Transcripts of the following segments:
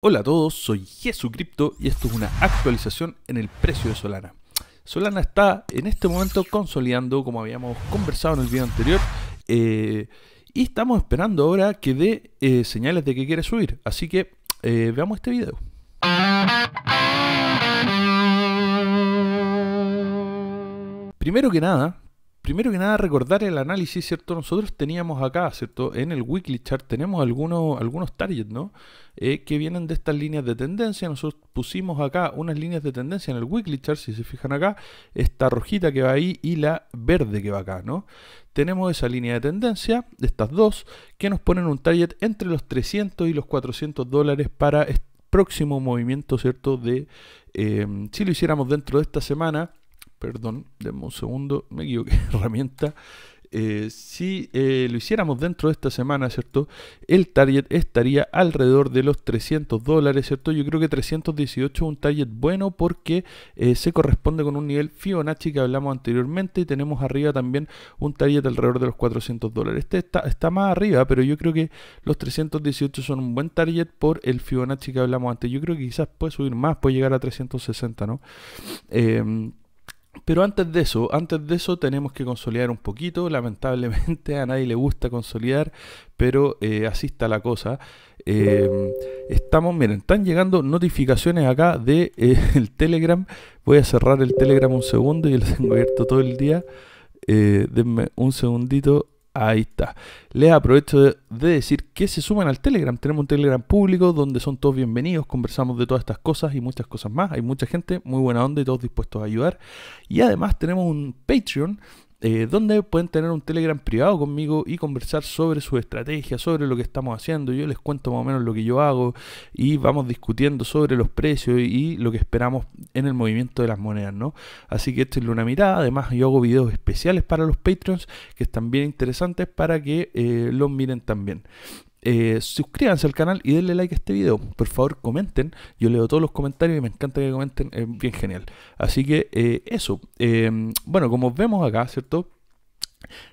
Hola a todos, soy Jesucripto y esto es una actualización en el precio de Solana. Solana está en este momento consolidando, como habíamos conversado en el video anterior, eh, y estamos esperando ahora que dé eh, señales de que quiere subir. Así que eh, veamos este video. Primero que nada, primero que nada recordar el análisis, ¿cierto? Nosotros teníamos acá, ¿cierto? En el weekly chart tenemos algunos, algunos targets, ¿no? Eh, que vienen de estas líneas de tendencia. Nosotros pusimos acá unas líneas de tendencia en el weekly chart, si se fijan acá, esta rojita que va ahí y la verde que va acá, ¿no? Tenemos esa línea de tendencia, de estas dos, que nos ponen un target entre los 300 y los 400 dólares para este próximo movimiento, ¿cierto? De, eh, si lo hiciéramos dentro de esta semana, perdón, denme un segundo, me equivoqué, herramienta. Eh, si eh, lo hiciéramos dentro de esta semana, ¿cierto? El target estaría alrededor de los 300 dólares, ¿cierto? Yo creo que 318 es un target bueno porque eh, se corresponde con un nivel Fibonacci que hablamos anteriormente y tenemos arriba también un target alrededor de los 400 dólares. Este está, está más arriba, pero yo creo que los 318 son un buen target por el Fibonacci que hablamos antes. Yo creo que quizás puede subir más, puede llegar a 360, ¿no? Em, pero antes de eso, antes de eso tenemos que consolidar un poquito. Lamentablemente a nadie le gusta consolidar, pero eh, así está la cosa. Em, estamos, miren, están llegando notificaciones acá de eh, el Telegram. Voy a cerrar el Telegram un segundo y lo tengo abierto todo el día. Eh, denme un segundito. Ahí está. Les aprovecho de, decir que se suman al Telegram. Tenemos un Telegram público donde son todos bienvenidos. Conversamos de todas estas cosas y muchas cosas más. Hay mucha gente, muy buena onda y todos dispuestos a ayudar. Y además tenemos un Patreon eh, donde pueden tener un Telegram privado conmigo y conversar sobre su estrategia, sobre lo que estamos haciendo. Yo les cuento más o menos lo que yo hago y vamos discutiendo sobre los precios y lo que esperamos en el movimiento de las monedas, ¿no? Así que esto es una mirada. Además, yo hago videos especiales para los Patreons que están bien interesantes para que eh, los miren también. Eh, suscríbanse al canal y denle like a este video. Por favor, comenten. Yo leo todos los comentarios y me encanta que comenten. Es bien genial. Así que eh, eso. Em, bueno, como vemos acá, ¿cierto?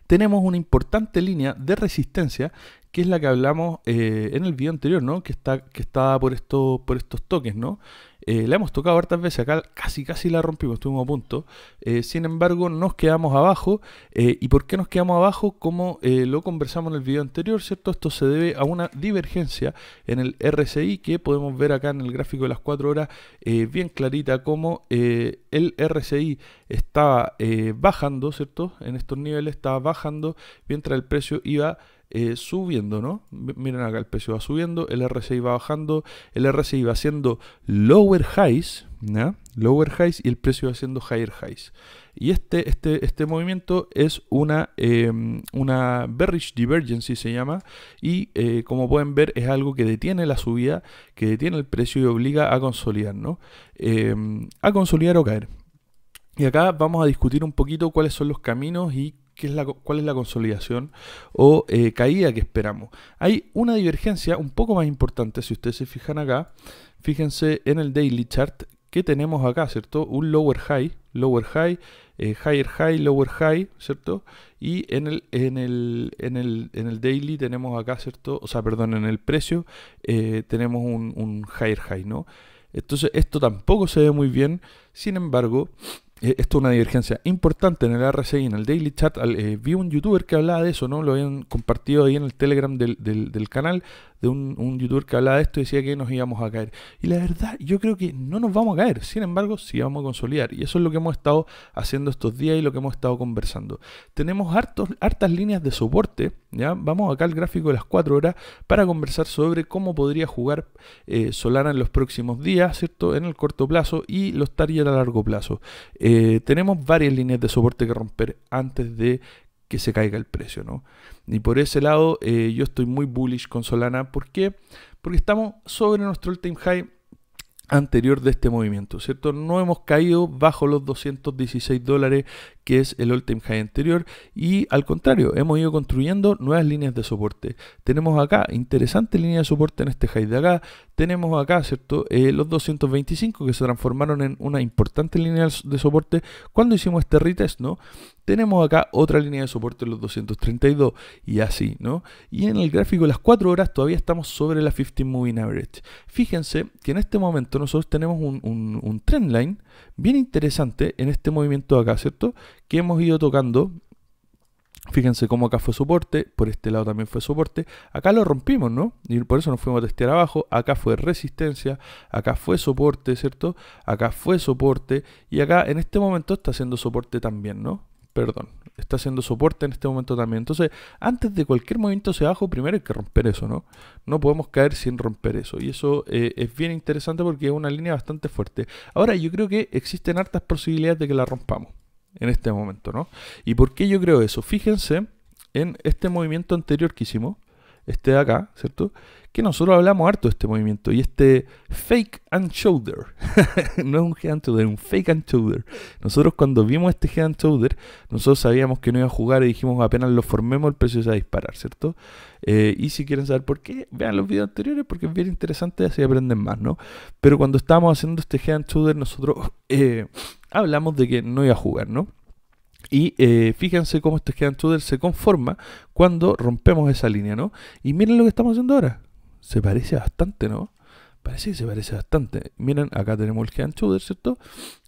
Tenemos una importante línea de resistencia que es la que hablamos eh, en el video anterior, ¿no? Que está, que está por, estos por estos toques, ¿no? Eh, la hemos tocado hartas veces acá, casi casi la rompimos, estuvimos a punto. Eh, sin embargo, nos quedamos abajo. Eh, ¿Y por qué nos quedamos abajo? Como lo conversamos en el video anterior, ¿cierto? Esto se debe a una divergencia en el RSI que podemos ver acá en el gráfico de las 4 horas bien clarita como el RSI estaba bajando, ¿cierto? En estos niveles estaba bajando mientras el precio iba eh, subiendo, ¿no? Miren acá, el precio va subiendo, el RSI va bajando, el RSI va haciendo lower highs, Lower highs y el precio va haciendo higher highs. Y este, este, este movimiento es una, eh, una bearish divergency, se llama, y eh, como pueden ver es algo que detiene la subida, que detiene el precio y obliga a consolidar, ¿no? Em, a consolidar o caer. Y acá vamos a discutir un poquito cuáles son los caminos y es la, cuál es la consolidación o eh, caída que esperamos. Hay una divergencia un poco más importante, si ustedes se fijan acá, fíjense en el daily chart que tenemos acá, ¿cierto? Un lower high, lower high, eh, higher high, lower high, ¿cierto? Y en el, en el, en el, en el daily tenemos acá, ¿cierto? O sea, perdón, en el precio eh, tenemos un, un higher high, ¿no? Entonces esto tampoco se ve muy bien, sin embargo, eh, esto es una divergencia importante en el RSI, en el Daily Chat. Eh, vi un youtuber que hablaba de eso, ¿no? Lo habían compartido ahí en el Telegram del, canal, de un, un, youtuber que hablaba de esto y decía que nos íbamos a caer. Y la verdad, yo creo que no nos vamos a caer, sin embargo, sí vamos a consolidar. Y eso es lo que hemos estado haciendo estos días y lo que hemos estado conversando. Tenemos hartos, hartas líneas de soporte, ¿ya? Vamos acá al gráfico de las 4 horas para conversar sobre cómo podría jugar eh, Solana en los próximos días, ¿cierto? En el corto plazo y los targets a largo plazo. Eh, tenemos varias líneas de soporte que romper antes de que se caiga el precio, ¿no? Y por ese lado eh, yo estoy muy bullish con Solana. ¿Por qué? Porque estamos sobre nuestro all high anterior de este movimiento, ¿cierto? No hemos caído bajo los 216 dólares que es el all time high anterior y al contrario hemos ido construyendo nuevas líneas de soporte tenemos acá interesante línea de soporte en este high de acá tenemos acá cierto eh, los 225 que se transformaron en una importante línea de soporte cuando hicimos este retest no tenemos acá otra línea de soporte en los 232 y así no y en el gráfico de las 4 horas todavía estamos sobre la 15 moving average fíjense que en este momento nosotros tenemos un, trend line bien interesante en este movimiento de acá cierto hemos ido tocando, fíjense cómo acá fue soporte, por este lado también fue soporte, acá lo rompimos, ¿no? Y por eso nos fuimos a testear abajo, acá fue resistencia, acá fue soporte, ¿cierto? Acá fue soporte y acá en este momento está haciendo soporte también, ¿no? Perdón, está haciendo soporte en este momento también. Entonces, antes de cualquier movimiento hacia abajo, primero hay que romper eso, ¿no? No podemos caer sin romper eso. Y eso eh, es bien interesante porque es una línea bastante fuerte. Ahora, yo creo que existen hartas posibilidades de que la rompamos en este momento, ¿no? ¿Y por qué yo creo eso? Fíjense en este movimiento anterior que hicimos, este de acá, ¿cierto? Que nosotros hablamos harto de este movimiento y este fake and shoulder. no es un head and es un fake and shoulder. Nosotros cuando vimos este head and shoulder, nosotros sabíamos que no iba a jugar y dijimos apenas lo formemos el precio se va a disparar, ¿cierto? Eh, y si quieren saber por qué, vean los videos anteriores porque es bien interesante y así aprenden más, ¿no? Pero cuando estábamos haciendo este head and shoulder, nosotros eh, hablamos de que no iba a jugar, ¿no? Y eh, fíjense cómo este Gantt-Tudor se conforma cuando rompemos esa línea, ¿no? Y miren lo que estamos haciendo ahora. Se parece bastante, ¿no? Parece que se parece bastante. Miren, acá tenemos el Gantt-Tudor, ¿cierto?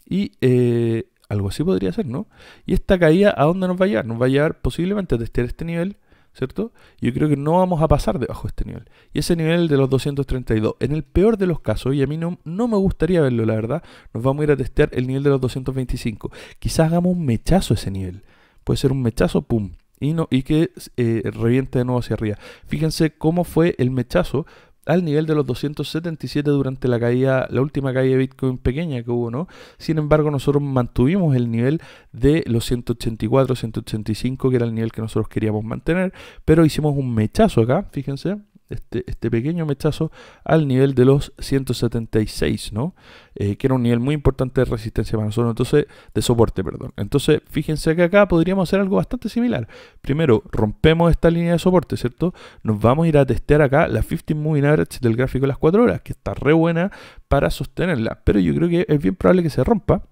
Y eh, algo así podría ser, ¿no? Y esta caída, ¿a dónde nos va a llevar? Nos va a llevar posiblemente a testear este nivel ¿cierto? Yo creo que no vamos a pasar debajo de este nivel. Y ese nivel de los 232, en el peor de los casos, y a mí no, me gustaría verlo, la verdad, nos vamos a ir a testear el nivel de los 225. Quizás hagamos un mechazo ese nivel. Puede ser un mechazo, pum, y, no, y que eh, reviente de nuevo hacia arriba. Fíjense cómo fue el mechazo al nivel de los 277 durante la caída, la última caída de Bitcoin pequeña que hubo, ¿no? Sin embargo, nosotros mantuvimos el nivel de los 184, 185, que era el nivel que nosotros queríamos mantener, pero hicimos un mechazo acá, fíjense, este, este, pequeño mechazo al nivel de los 176, ¿no? Eh, que era un nivel muy importante de resistencia para nosotros, entonces, de soporte, perdón. Entonces, fíjense que acá podríamos hacer algo bastante similar. Primero, rompemos esta línea de soporte, ¿cierto? Nos vamos a ir a testear acá la 15 Moving Average del gráfico de las 4 horas, que está re buena para sostenerla, pero yo creo que es bien probable que se rompa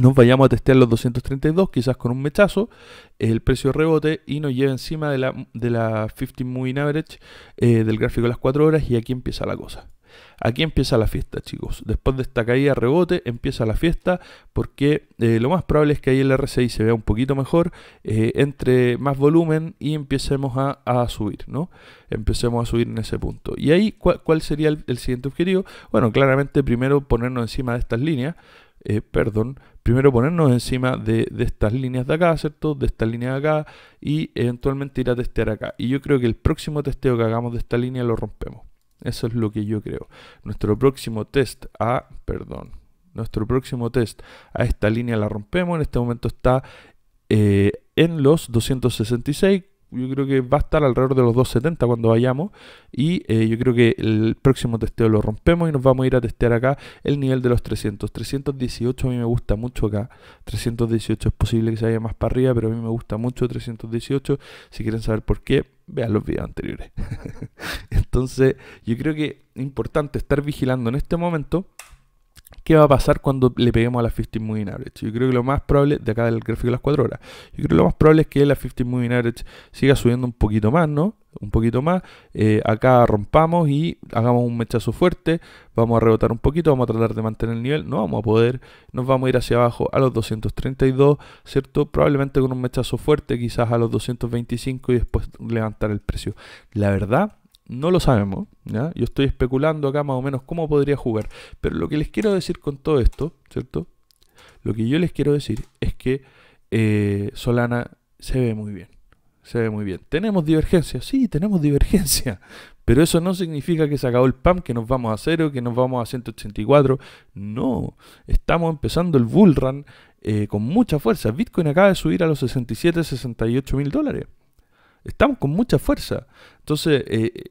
nos vayamos a testear los 232, quizás con un mechazo, el precio rebote y nos lleva encima de la, de la 50 Moving Average eh, del gráfico de las 4 horas y aquí empieza la cosa. Aquí empieza la fiesta, chicos. Después de esta caída rebote, empieza la fiesta porque eh, lo más probable es que ahí el RSI se vea un poquito mejor, eh, entre más volumen y empecemos a, a, subir, ¿no? Empecemos a subir en ese punto. ¿Y ahí cuál, sería el, siguiente objetivo? Bueno, claramente primero ponernos encima de estas líneas eh, perdón, primero ponernos encima de, estas líneas de acá, ¿cierto? De esta línea de acá y eventualmente ir a testear acá. Y yo creo que el próximo testeo que hagamos de esta línea lo rompemos. Eso es lo que yo creo. Nuestro próximo test a, perdón, nuestro próximo test a esta línea la rompemos. En este momento está eh, en los 266 yo creo que va a estar alrededor de los 270 cuando vayamos. Y eh, yo creo que el próximo testeo lo rompemos y nos vamos a ir a testear acá el nivel de los 300. 318 a mí me gusta mucho acá. 318 es posible que se vaya más para arriba, pero a mí me gusta mucho 318. Si quieren saber por qué, vean los videos anteriores. Entonces, yo creo que es importante estar vigilando en este momento ¿Qué va a pasar cuando le peguemos a la 50 Moving Average? Yo creo que lo más probable, de acá del gráfico de las 4 horas, yo creo que lo más probable es que la 50 Moving Average siga subiendo un poquito más, ¿no? Un poquito más. Eh, acá rompamos y hagamos un mechazo fuerte. Vamos a rebotar un poquito, vamos a tratar de mantener el nivel. No vamos a poder, nos vamos a ir hacia abajo a los 232, ¿cierto? Probablemente con un mechazo fuerte, quizás a los 225 y después levantar el precio. La verdad no lo sabemos, ¿ya? Yo estoy especulando acá más o menos cómo podría jugar. Pero lo que les quiero decir con todo esto, ¿cierto? Lo que yo les quiero decir es que eh, Solana se ve muy bien. Se ve muy bien. ¿Tenemos divergencia? Sí, tenemos divergencia. Pero eso no significa que se acabó el PAM, que nos vamos a cero, que nos vamos a 184. No, estamos empezando el bull run eh, con mucha fuerza. Bitcoin acaba de subir a los 67, 68 mil dólares. Estamos con mucha fuerza. Entonces, eh,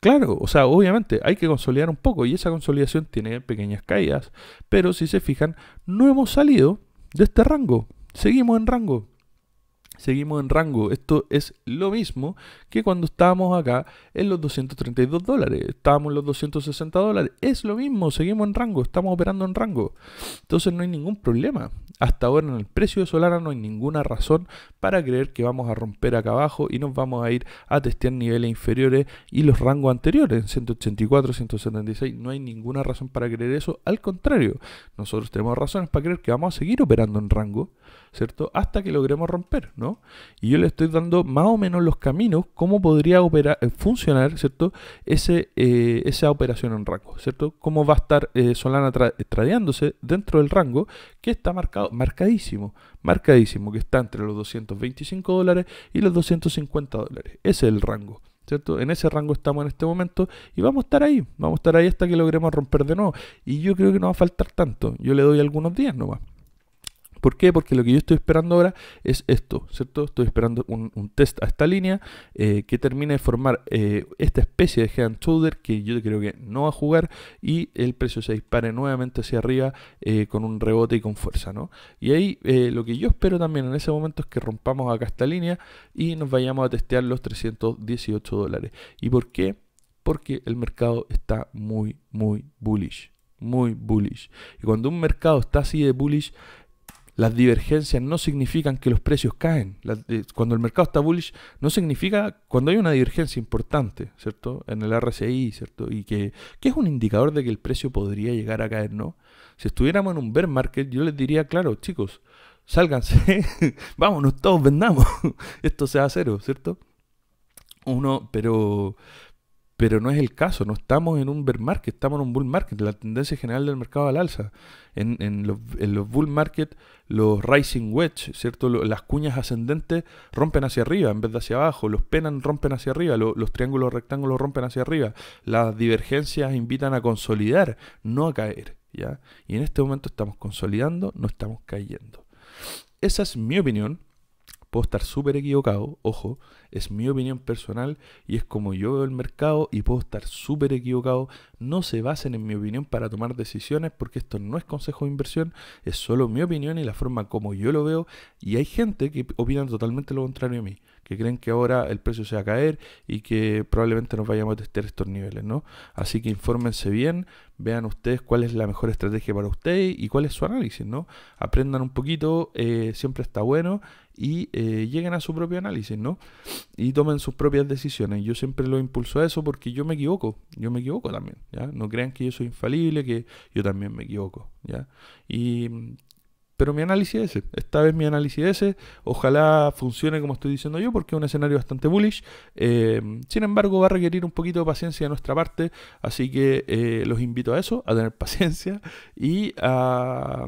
Claro, o sea, obviamente hay que consolidar un poco y esa consolidación tiene pequeñas caídas, pero si se fijan, no hemos salido de este rango, seguimos en rango, seguimos en rango, esto es lo mismo que cuando estábamos acá en los 232 dólares, estábamos en los 260 dólares, es lo mismo, seguimos en rango, estamos operando en rango, entonces no hay ningún problema, hasta ahora en el precio de Solana no hay ninguna razón para creer que vamos a romper acá abajo y nos vamos a ir a testear niveles inferiores y los rangos anteriores, en 184, 176, no hay ninguna razón para creer eso. Al contrario, nosotros tenemos razones para creer que vamos a seguir operando en rango hasta que logremos romper, ¿no? Y yo le estoy dando más o menos los caminos, cómo podría operar, eh, funcionar, ¿cierto? Ese, eh, esa operación en rango, ¿cierto? Cómo va a estar eh, Solana tradeándose dentro del rango que está marcado, marcadísimo, marcadísimo, que está entre los 225 dólares y los 250 dólares. Ese es el rango. ¿Cierto? En ese rango estamos en este momento y vamos a estar ahí, vamos a estar ahí hasta que logremos romper de nuevo. Y yo creo que no va a faltar tanto, yo le doy algunos días nomás, ¿Por qué? Porque lo que yo estoy esperando ahora es esto, ¿cierto? Estoy esperando un, test a esta línea eh, que termine de formar eh, esta especie de head and shoulder que yo creo que no va a jugar y el precio se dispare nuevamente hacia arriba eh, con un rebote y con fuerza, ¿no? Y ahí lo que yo espero también en ese momento es que rompamos acá esta línea y nos vayamos a testear los 318 dólares. ¿Y por qué? Porque el mercado está muy, muy bullish. Muy bullish. Y cuando un mercado está así de bullish, las divergencias no significan que los precios caen. Cuando el mercado está bullish, no significa cuando hay una divergencia importante, ¿cierto? En el RSI, ¿cierto? Y que, es un indicador de que el precio podría llegar a caer, ¿no? Si estuviéramos en un bear market, yo les diría, claro, chicos, sálganse, vámonos todos, vendamos. Esto sea cero, ¿cierto? Uno, pero, pero no es el caso, no estamos en un bear market, estamos en un bull market, la tendencia general del mercado al alza. En, los, bull market, los rising wedge, ¿cierto? Las cuñas ascendentes rompen hacia arriba en vez de hacia abajo, los penan rompen hacia arriba, los, triángulos rectángulos rompen hacia arriba, las divergencias invitan a consolidar, no a caer, ¿ya? Y en este momento estamos consolidando, no estamos cayendo. Esa es mi opinión. Puedo estar súper equivocado, ojo, es mi opinión personal y es como yo veo el mercado y puedo estar súper equivocado. No se basen en mi opinión para tomar decisiones porque esto no es consejo de inversión, es solo mi opinión y la forma como yo lo veo y hay gente que opinan totalmente lo contrario a mí que creen que ahora el precio se va a caer y que probablemente nos vayamos a testear estos niveles, ¿no? Así que infórmense bien, vean ustedes cuál es la mejor estrategia para ustedes y cuál es su análisis, ¿no? Aprendan un poquito, eh, siempre está bueno y eh, lleguen a su propio análisis, ¿no? Y tomen sus propias decisiones. Yo siempre lo impulso a eso porque yo me equivoco, yo me equivoco también, ¿ya? No crean que yo soy infalible, que yo también me equivoco, ¿ya? Y pero mi análisis es ese. Esta vez mi análisis es ese. Ojalá funcione como estoy diciendo yo, porque es un escenario bastante bullish. Eh, sin embargo, va a requerir un poquito de paciencia de nuestra parte. Así que eh, los invito a eso, a tener paciencia y a,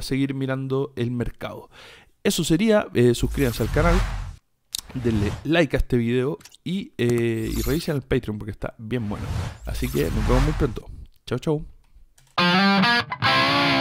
seguir mirando el mercado. Eso sería. Eh, suscríbanse al canal denle like a este video y, y, revisen el Patreon porque está bien bueno. Así que nos vemos muy pronto. Chao, chao.